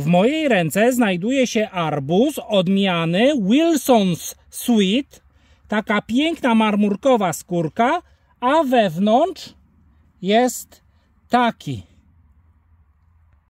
W mojej ręce znajduje się arbuz odmiany Wilson's Sweet. Taka piękna marmurkowa skórka, a wewnątrz jest taki